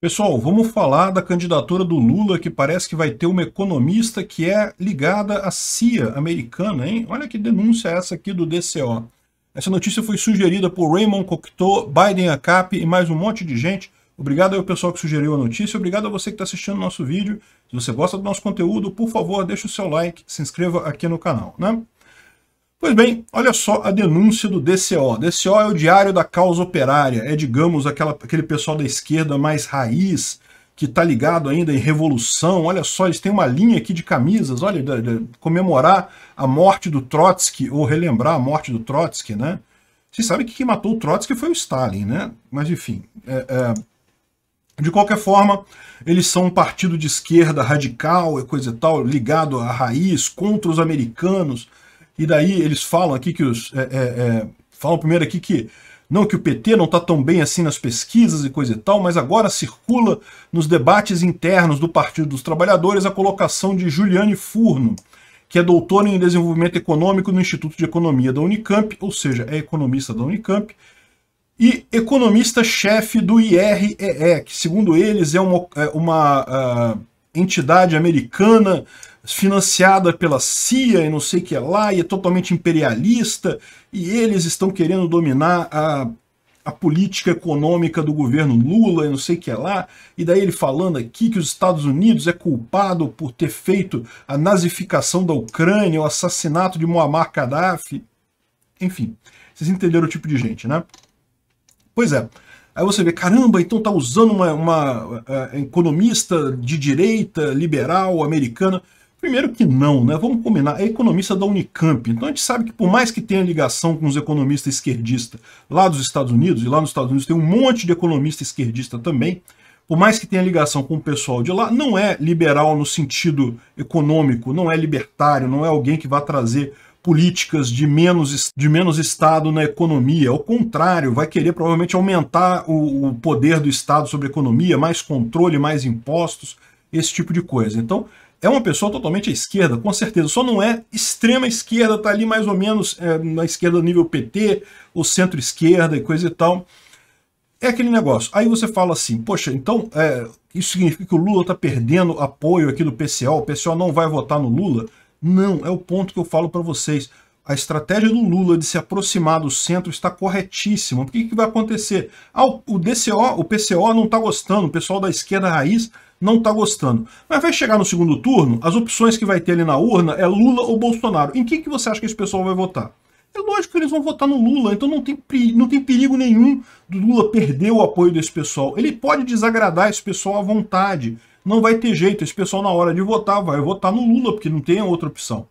Pessoal, vamos falar da candidatura do Lula, que parece que vai ter uma economista que é ligada à CIA americana, hein? Olha que denúncia essa aqui do DCO. Essa notícia foi sugerida por Raymond Cocteau, Biden ACAP e mais um monte de gente. Obrigado ao pessoal que sugeriu a notícia, obrigado a você que está assistindo o nosso vídeo. Se você gosta do nosso conteúdo, por favor, deixe o seu like, se inscreva aqui no canal, né? Pois bem, olha só a denúncia do DCO. DCO é o Diário da Causa Operária, é, digamos, aquela, aquele pessoal da esquerda mais raiz, que está ligado ainda em revolução. Olha só, eles têm uma linha aqui de camisas, olha, de, de, comemorar a morte do Trotsky, ou relembrar a morte do Trotsky, né? Vocês sabem que quem matou o Trotsky foi o Stalin, né? Mas enfim, é, é... de qualquer forma, eles são um partido de esquerda radical e é coisa e tal, ligado à raiz, contra os americanos, e daí eles falam aqui que os. É, é, é falam primeiro aqui que. Não que o PT não está tão bem assim nas pesquisas e coisa e tal, mas agora circula nos debates internos do Partido dos Trabalhadores a colocação de Juliane Furno, que é doutora em desenvolvimento econômico no Instituto de Economia da Unicamp, ou seja, é economista da Unicamp, e economista-chefe do IREE, que, segundo eles, é uma, é uma uh, entidade americana financiada pela CIA e não sei o que é lá, e é totalmente imperialista, e eles estão querendo dominar a, a política econômica do governo Lula e não sei o que é lá, e daí ele falando aqui que os Estados Unidos é culpado por ter feito a nazificação da Ucrânia, o assassinato de Muammar Gaddafi, enfim, vocês entenderam o tipo de gente, né? Pois é, Aí você vê, caramba, então tá usando uma, uma, é, é, economista de direita, liberal, americana. Primeiro que não, né? Vamos combinar, é economista da Unicamp. Então a gente sabe que por mais que tenha ligação com os economistas esquerdistas lá dos Estados Unidos, e lá nos Estados Unidos tem um monte de economista esquerdista também, por mais que tenha ligação com o pessoal de lá, não é liberal no sentido econômico, não é libertário, não é alguém que vai trazer políticas de menos, de menos Estado na economia. Ao contrário, vai querer provavelmente aumentar o, o poder do Estado sobre a economia, mais controle, mais impostos, esse tipo de coisa. Então, é uma pessoa totalmente à esquerda, com certeza. Só não é extrema esquerda, está ali mais ou menos é, na esquerda nível PT, ou centro-esquerda e coisa e tal. É aquele negócio. Aí você fala assim, poxa, então é, isso significa que o Lula está perdendo apoio aqui do PCO, o PCO não vai votar no Lula? Não, é o ponto que eu falo para vocês. A estratégia do Lula de se aproximar do centro está corretíssima. o que vai acontecer? Ah, o DCO, o PCO não está gostando, o pessoal da esquerda raiz não está gostando. Mas vai chegar no segundo turno, as opções que vai ter ali na urna é Lula ou Bolsonaro. Em quem que você acha que esse pessoal vai votar? É lógico que eles vão votar no Lula, então não tem, não tem perigo nenhum do Lula perder o apoio desse pessoal. Ele pode desagradar esse pessoal à vontade, não vai ter jeito. Esse pessoal, na hora de votar, vai votar no Lula, porque não tem outra opção.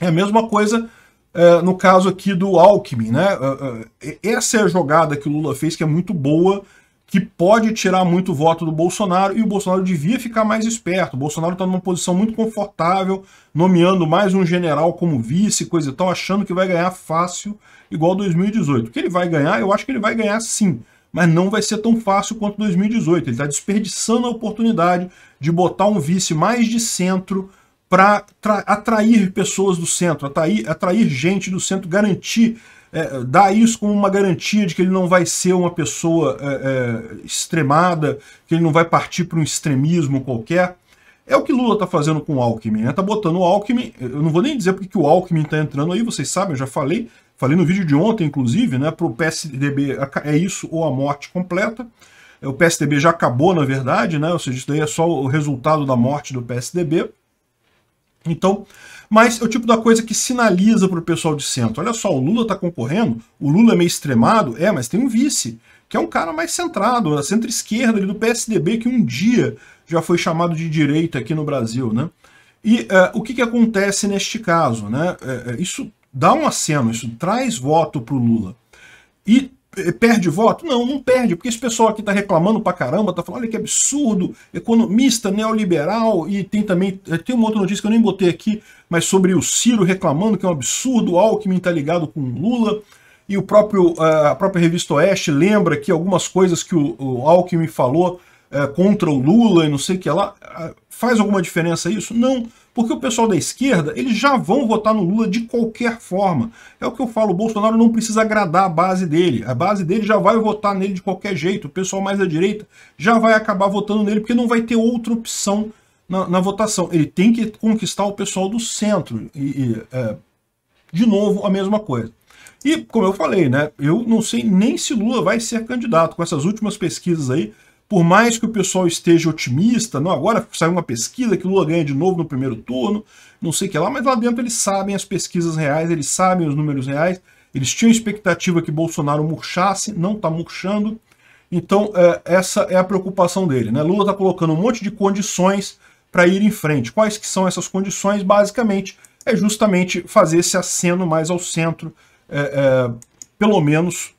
É a mesma coisa é, no caso aqui do Alckmin, né? É, é, é, essa é a jogada que o Lula fez, que é muito boa, que pode tirar muito voto do Bolsonaro, e o Bolsonaro devia ficar mais esperto. O Bolsonaro está numa posição muito confortável, nomeando mais um general como vice, coisa e tal, achando que vai ganhar fácil, igual 2018. Que ele vai ganhar, eu acho que ele vai ganhar sim mas não vai ser tão fácil quanto 2018. Ele está desperdiçando a oportunidade de botar um vice mais de centro para atrair pessoas do centro, atrair, atrair gente do centro, garantir, é, dar isso como uma garantia de que ele não vai ser uma pessoa é, é, extremada, que ele não vai partir para um extremismo qualquer. É o que Lula está fazendo com o Alckmin, né? Tá botando o Alckmin, eu não vou nem dizer porque que o Alckmin está entrando aí, vocês sabem, eu já falei, Falei no vídeo de ontem, inclusive, né, para o PSDB é isso ou a morte completa. É, o PSDB já acabou, na verdade, né, ou seja, isso daí é só o resultado da morte do PSDB. Então, mas é o tipo da coisa que sinaliza para o pessoal de centro. Olha só, o Lula está concorrendo, o Lula é meio extremado, é, mas tem um vice, que é um cara mais centrado, a centro-esquerda do PSDB, que um dia já foi chamado de direita aqui no Brasil, né? E uh, o que, que acontece neste caso, né? Uh, isso dá um aceno, isso traz voto para o Lula. E perde voto? Não, não perde, porque esse pessoal aqui está reclamando pra caramba, tá falando, olha que absurdo, economista, neoliberal, e tem também, eh, tem uma outra notícia que eu nem botei aqui, mas sobre o Ciro reclamando que é um absurdo, o Alckmin tá ligado com Lula, e o próprio, eh, a própria revista Oeste lembra que algumas coisas que o, Alckmin falou eh, contra o Lula e não sei o que lá, faz alguma diferença isso? Não, porque o pessoal da esquerda, eles já vão votar no Lula de qualquer forma. É o que eu falo, o Bolsonaro não precisa agradar a base dele. A base dele já vai votar nele de qualquer jeito. O pessoal mais da direita já vai acabar votando nele, porque não vai ter outra opção na, na votação. Ele tem que conquistar o pessoal do centro. E, e é, de novo, a mesma coisa. E, como eu falei, né, eu não sei nem se Lula vai ser candidato. Com essas últimas pesquisas aí, por mais que o pessoal esteja otimista, não, agora saiu uma pesquisa que o Lula ganha de novo no primeiro turno, não sei o que lá, mas lá dentro eles sabem as pesquisas reais, eles sabem os números reais, eles tinham expectativa que Bolsonaro murchasse, não está murchando, então é, essa é a preocupação dele. Né? Lula está colocando um monte de condições para ir em frente. Quais que são essas condições? Basicamente, é justamente fazer esse aceno mais ao centro, é, é, pelo menos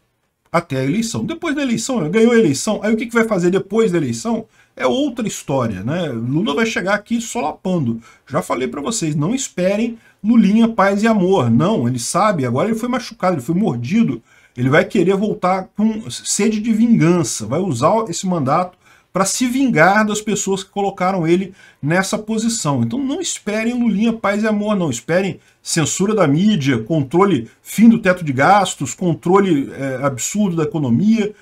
até a eleição. Depois da eleição, ganhou a eleição, aí o que, que vai fazer depois da eleição? É outra história, né? Lula vai chegar aqui solapando. Já falei para vocês, não esperem Lulinha paz e amor. Não, ele sabe, agora ele foi machucado, ele foi mordido. Ele vai querer voltar com sede de vingança, vai usar esse mandato para se vingar das pessoas que colocaram ele nessa posição. Então não esperem Lulinha paz e amor, não. Esperem censura da mídia, controle, fim do teto de gastos, controle é, absurdo da economia.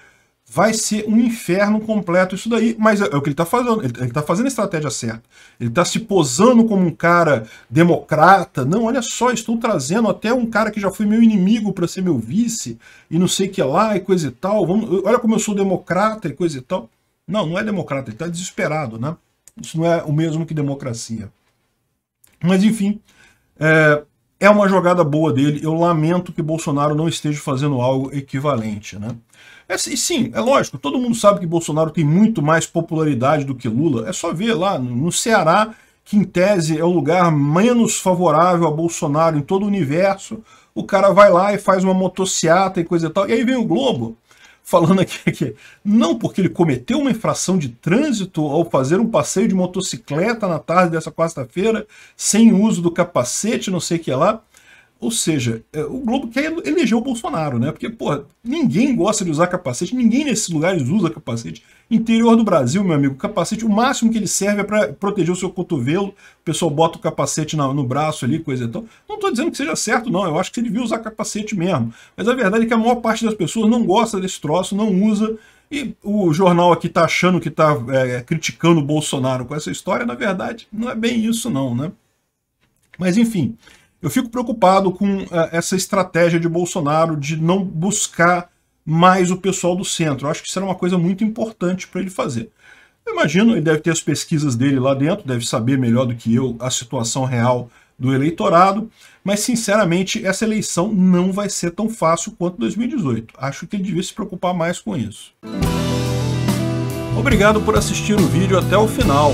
Vai ser um inferno completo isso daí, mas é, é o que ele está fazendo. Ele está fazendo a estratégia certa. Ele está se posando como um cara democrata. Não, olha só, estou trazendo até um cara que já foi meu inimigo para ser meu vice, e não sei o que lá, e coisa e tal. Vamos, olha como eu sou democrata e coisa e tal. Não, não é democrata, ele está desesperado, né? Isso não é o mesmo que democracia. Mas, enfim, é, é uma jogada boa dele. Eu lamento que Bolsonaro não esteja fazendo algo equivalente, né? É, sim, é lógico, todo mundo sabe que Bolsonaro tem muito mais popularidade do que Lula. É só ver lá no Ceará, que em tese é o lugar menos favorável a Bolsonaro em todo o universo. O cara vai lá e faz uma motociata e coisa e tal. E aí vem o Globo falando aqui que não porque ele cometeu uma infração de trânsito ao fazer um passeio de motocicleta na tarde dessa quarta-feira, sem uso do capacete, não sei o que lá, ou seja, é, o Globo quer eleger o Bolsonaro, né? Porque, porra, ninguém gosta de usar capacete, ninguém nesses lugares usa capacete. Interior do Brasil, meu amigo, capacete, o máximo que ele serve é para proteger o seu cotovelo, o pessoal bota o capacete na, no braço ali, coisa e tal. Não estou dizendo que seja certo, não, eu acho que ele devia usar capacete mesmo. Mas a verdade é que a maior parte das pessoas não gosta desse troço, não usa, e o jornal aqui está achando que está é, criticando o Bolsonaro com essa história, na verdade, não é bem isso não, né? Mas enfim, eu fico preocupado com eh, essa estratégia de Bolsonaro de não buscar mais o pessoal do centro. Eu acho que isso era uma coisa muito importante para ele fazer. Eu imagino, ele deve ter as pesquisas dele lá dentro, deve saber melhor do que eu a situação real do eleitorado, mas sinceramente essa eleição não vai ser tão fácil quanto 2018. Acho que ele devia se preocupar mais com isso. Obrigado por assistir o vídeo até o final.